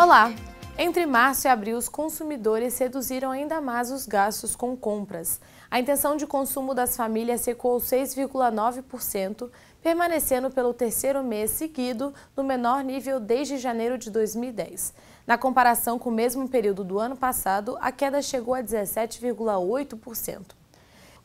Olá! Entre março e abril, os consumidores reduziram ainda mais os gastos com compras. A intenção de consumo das famílias recuou 6,9%, permanecendo pelo terceiro mês seguido no menor nível desde janeiro de 2010. Na comparação com o mesmo período do ano passado, a queda chegou a 17,8%.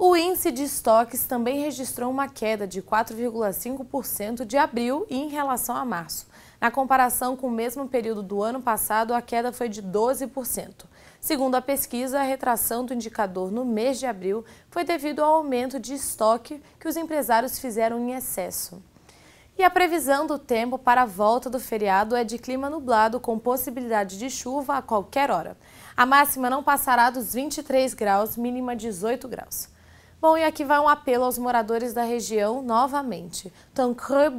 O índice de estoques também registrou uma queda de 4,5% de abril em relação a março. Na comparação com o mesmo período do ano passado, a queda foi de 12%. Segundo a pesquisa, a retração do indicador no mês de abril foi devido ao aumento de estoque que os empresários fizeram em excesso. E a previsão do tempo para a volta do feriado é de clima nublado com possibilidade de chuva a qualquer hora. A máxima não passará dos 23 graus, mínima 18 graus. Bom, e aqui vai um apelo aos moradores da região novamente. Tancre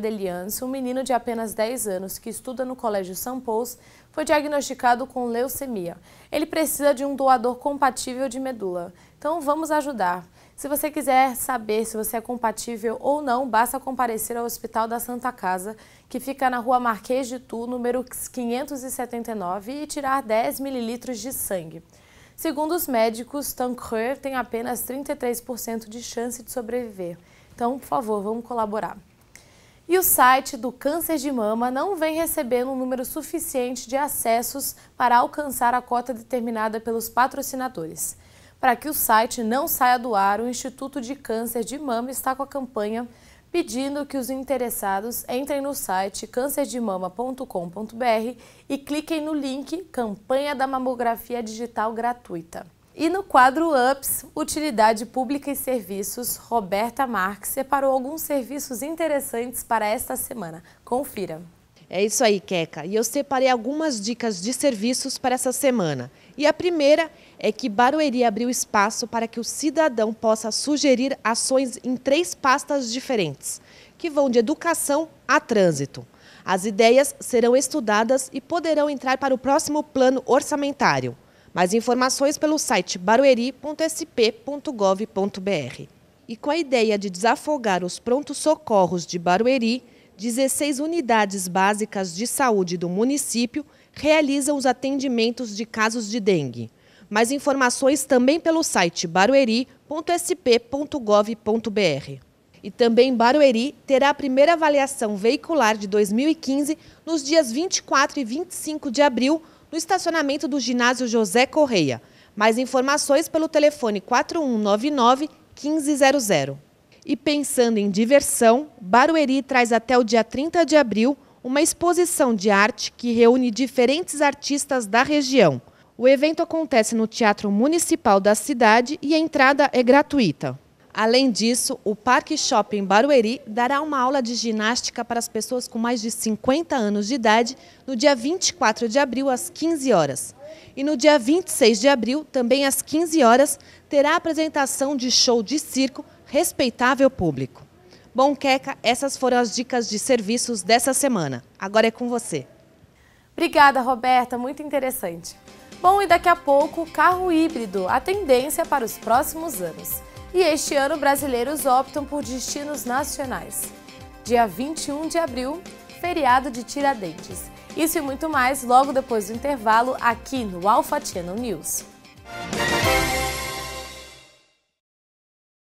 de Lyons, um menino de apenas 10 anos que estuda no Colégio São Paulo, foi diagnosticado com leucemia. Ele precisa de um doador compatível de medula. Então vamos ajudar. Se você quiser saber se você é compatível ou não, basta comparecer ao Hospital da Santa Casa, que fica na rua Marquês de Tu, número 579, e tirar 10 mililitros de sangue. Segundo os médicos, Tancreur tem apenas 33% de chance de sobreviver. Então, por favor, vamos colaborar. E o site do câncer de mama não vem recebendo um número suficiente de acessos para alcançar a cota determinada pelos patrocinadores. Para que o site não saia do ar, o Instituto de Câncer de Mama está com a campanha pedindo que os interessados entrem no site cancerdemama.com.br e cliquem no link Campanha da Mamografia Digital Gratuita. E no quadro UPS, Utilidade Pública e Serviços, Roberta Marques separou alguns serviços interessantes para esta semana. Confira! É isso aí, Queca. E eu separei algumas dicas de serviços para essa semana. E a primeira é que Barueri abriu espaço para que o cidadão possa sugerir ações em três pastas diferentes, que vão de educação a trânsito. As ideias serão estudadas e poderão entrar para o próximo plano orçamentário. Mais informações pelo site barueri.sp.gov.br. E com a ideia de desafogar os prontos socorros de Barueri, 16 unidades básicas de saúde do município realizam os atendimentos de casos de dengue. Mais informações também pelo site barueri.sp.gov.br. E também Barueri terá a primeira avaliação veicular de 2015 nos dias 24 e 25 de abril no estacionamento do ginásio José Correia. Mais informações pelo telefone 4199 1500. E pensando em diversão, Barueri traz até o dia 30 de abril uma exposição de arte que reúne diferentes artistas da região. O evento acontece no Teatro Municipal da cidade e a entrada é gratuita. Além disso, o Parque Shopping Barueri dará uma aula de ginástica para as pessoas com mais de 50 anos de idade no dia 24 de abril, às 15 horas. E no dia 26 de abril, também às 15 horas, terá a apresentação de show de circo Respeitável público. Bom, Queca, essas foram as dicas de serviços dessa semana. Agora é com você. Obrigada, Roberta. Muito interessante. Bom, e daqui a pouco, carro híbrido, a tendência para os próximos anos. E este ano, brasileiros optam por destinos nacionais. Dia 21 de abril, feriado de Tiradentes. Isso e muito mais logo depois do intervalo aqui no Alfatiano News.